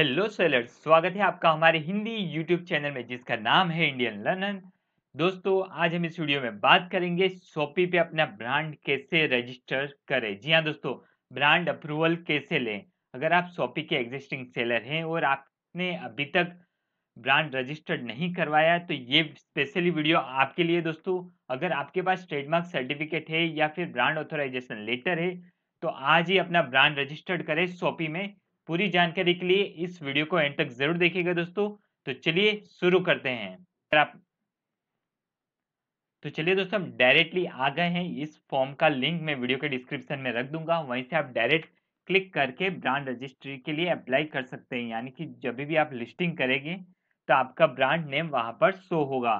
Hello seller स्वागत है आपका हमारे हिंदी यूट्यूब चैनल में जिसका नाम है इंडियन लर्नर दोस्तों आज हम इस वीडियो में बात करेंगे शॉपी पे अपना ब्रांड कैसे रजिस्टर करें जी हाँ दोस्तों ब्रांड अप्रूवल कैसे लें अगर आप शॉपी के एग्जिस्टिंग सेलर हैं और आपने अभी तक ब्रांड रजिस्टर्ड नहीं करवाया तो ये स्पेशली वीडियो आपके लिए दोस्तों अगर आपके पास ट्रेडमार्क सर्टिफिकेट है या फिर ब्रांड ऑथोराइजेशन लेटर है तो आज ही अपना ब्रांड रजिस्टर्ड करें शॉपी में पूरी जानकारी के लिए इस वीडियो को एंड तक जरूर देखिएगा दोस्तों तो चलिए शुरू करते हैं आप तो चलिए दोस्तों हम डायरेक्टली आ गए हैं इस फॉर्म का लिंक मैं वीडियो के डिस्क्रिप्शन में रख दूंगा वहीं से आप डायरेक्ट क्लिक करके ब्रांड रजिस्ट्री के लिए अप्लाई कर सकते हैं यानी कि जब भी आप लिस्टिंग करेंगे तो आपका ब्रांड नेम वहां पर शो होगा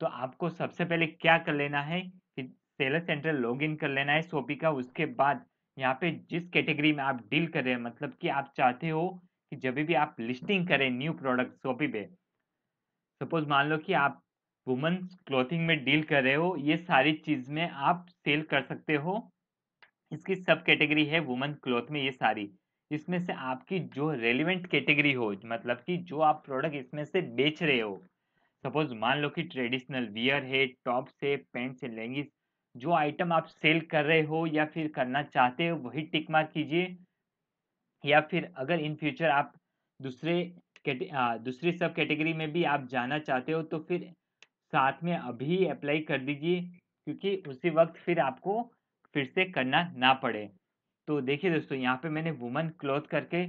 तो आपको सबसे पहले क्या कर लेना है कि सेलर सेंटर लॉगिन कर लेना है सोपी का उसके बाद यहाँ पे जिस कैटेगरी में आप डील कर रहे हैं मतलब कि आप चाहते हो कि जब भी आप लिस्टिंग करें न्यू प्रोडक्ट शॉपी पे सपोज मान लो कि आप वुमेन्स क्लोथिंग में डील कर रहे हो ये सारी चीज़ में आप सेल कर सकते हो इसकी सब कैटेगरी है वुमेन क्लोथ में ये सारी इसमें से आपकी जो रेलिवेंट कैटेगरी हो मतलब कि जो आप प्रोडक्ट इसमें से बेच रहे हो सपोज मान लो कि ट्रेडिशनल वियर है टॉप्स है पेंट्स है लेंगिस जो आइटम आप सेल कर रहे हो या फिर करना चाहते हो वही टिक मार कीजिए या फिर अगर इन फ्यूचर आप दूसरे दूसरी सब कैटेगरी में भी आप जाना चाहते हो तो फिर साथ में अभी अप्लाई कर दीजिए क्योंकि उसी वक्त फिर आपको फिर से करना ना पड़े तो देखिए दोस्तों यहाँ पे मैंने वुमन क्लॉथ करके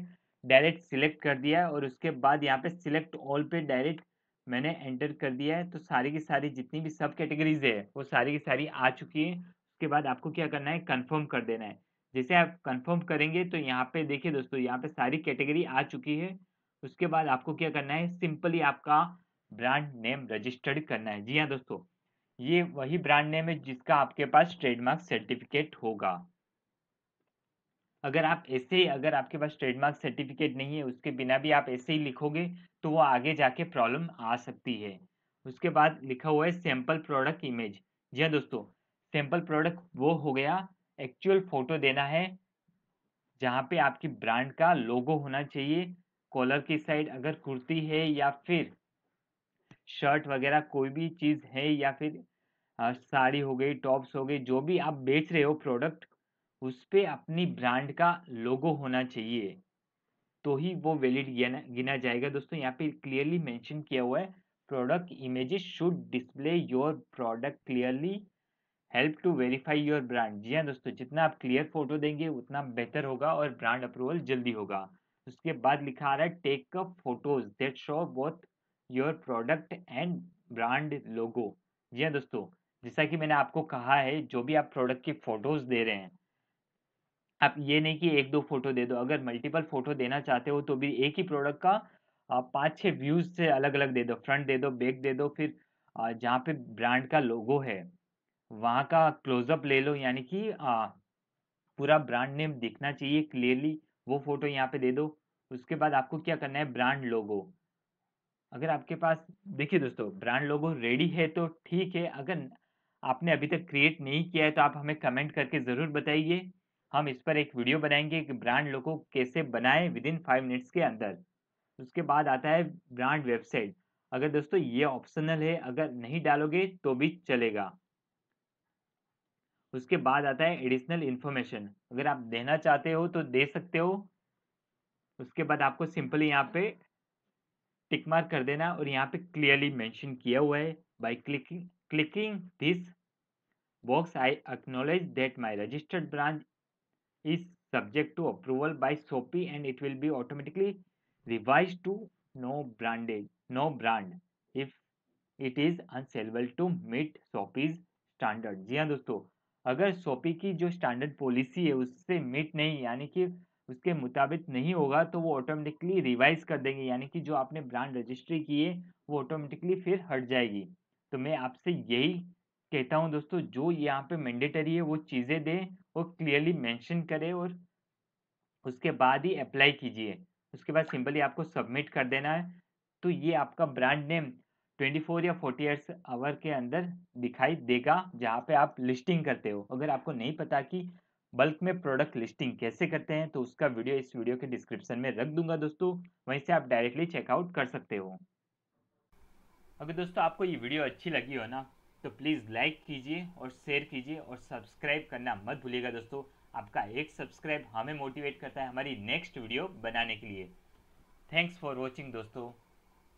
डायरेक्ट सिलेक्ट कर दिया और उसके बाद यहाँ पे सिलेक्ट ऑल पे डायरेक्ट मैंने एंटर कर दिया है तो सारी की सारी जितनी भी सब कैटेगरीज है वो सारी की सारी आ चुकी है उसके बाद आपको क्या करना है कंफर्म कर देना है जैसे आप कंफर्म करेंगे तो यहाँ पे देखिए दोस्तों यहाँ पे सारी कैटेगरी आ चुकी है उसके बाद आपको क्या करना है सिंपली आपका ब्रांड नेम रजिस्टर्ड करना है जी हाँ दोस्तों ये वही ब्रांड नेम है जिसका आपके पास ट्रेडमार्क सर्टिफिकेट होगा अगर आप ऐसे ही अगर आपके पास ट्रेडमार्क सर्टिफिकेट नहीं है उसके बिना भी आप ऐसे ही लिखोगे तो वो आगे जाके प्रॉब्लम आ सकती है उसके बाद लिखा हुआ है सैम्पल प्रोडक्ट इमेज जी हाँ दोस्तों सैम्पल प्रोडक्ट वो हो गया एक्चुअल फोटो देना है जहाँ पे आपकी ब्रांड का लोगो होना चाहिए कॉलर की साइड अगर कुर्ती है या फिर शर्ट वगैरह कोई भी चीज़ है या फिर साड़ी हो गई टॉप्स हो गई जो भी आप बेच रहे हो प्रोडक्ट उस पर अपनी ब्रांड का लोगो होना चाहिए तो ही वो वैलिड गिना जाएगा दोस्तों यहाँ पे क्लियरली मेंशन किया हुआ है product images should display your product clearly help to verify your brand जी हाँ दोस्तों जितना आप क्लियर फोटो देंगे उतना बेहतर होगा और ब्रांड अप्रूवल जल्दी होगा उसके बाद लिखा आ रहा है take up photos that show both your product and brand logo जी हाँ दोस्तों जैसा कि मैंने आपको कहा है जो भी आप प्रोडक्ट की फोटोज दे रहे हैं आप ये नहीं कि एक दो फोटो दे दो अगर मल्टीपल फोटो देना चाहते हो तो भी एक ही प्रोडक्ट का पाँच छः व्यूज से अलग अलग दे दो फ्रंट दे दो बैक दे दो फिर जहाँ पे ब्रांड का लोगो है वहाँ का क्लोजअप ले लो यानी कि पूरा ब्रांड नेम दिखना चाहिए क्लियरली वो फोटो यहाँ पे दे दो उसके बाद आपको क्या करना है ब्रांड लोगो अगर आपके पास देखिए दोस्तों ब्रांड लोगो रेडी है तो ठीक है अगर आपने अभी तक क्रिएट नहीं किया है तो आप हमें कमेंट करके ज़रूर बताइए हम इस पर एक वीडियो बनाएंगे कि ब्रांड लोगो कैसे बनाएं विद इन फाइव मिनट्स के अंदर उसके बाद आता है ब्रांड वेबसाइट अगर दोस्तों ये ऑप्शनल है अगर नहीं डालोगे तो भी चलेगा उसके बाद आता है एडिशनल इन्फॉर्मेशन अगर आप देना चाहते हो तो दे सकते हो उसके बाद आपको सिंपली यहाँ पे टिक मार्क कर देना और यहाँ पे क्लियरली मेंशन किया हुआ है by clicking clicking this box I acknowledge that my registered branch is subject to approval by SOPI and it will be automatically revised to no branded, no brand if it is unsellable to meet SOPI's standard. जी हाँ दोस्तों अगर SOPI की जो standard policy है उससे meet नहीं यानी कि उसके मुताबिक नहीं होगा तो वो ऑटोमेटिकली रिवाइज कर देंगे यानी कि जो आपने ब्रांड रजिस्ट्री की है वो ऑटोमेटिकली फिर हट जाएगी तो मैं आपसे यही कहता हूँ दोस्तों जो यहाँ पे मैंडेटरी है वो चीज़ें दें वो क्लियरली मेंशन करें और उसके बाद ही अप्लाई कीजिए उसके बाद सिंपली आपको सबमिट कर देना है तो ये आपका ब्रांड नेम 24 या 40 ईयर्स आवर के अंदर दिखाई देगा जहाँ पे आप लिस्टिंग करते हो अगर आपको नहीं पता कि बल्क में प्रोडक्ट लिस्टिंग कैसे करते हैं तो उसका वीडियो इस वीडियो के डिस्क्रिप्शन में रख दूंगा दोस्तों वहीं से आप डायरेक्टली चेकआउट कर सकते हो अगर दोस्तों आपको ये वीडियो अच्छी लगी हो ना तो प्लीज़ लाइक कीजिए और शेयर कीजिए और सब्सक्राइब करना मत भूलिएगा दोस्तों आपका एक सब्सक्राइब हमें मोटिवेट करता है हमारी नेक्स्ट वीडियो बनाने के लिए थैंक्स फॉर वॉचिंग दोस्तों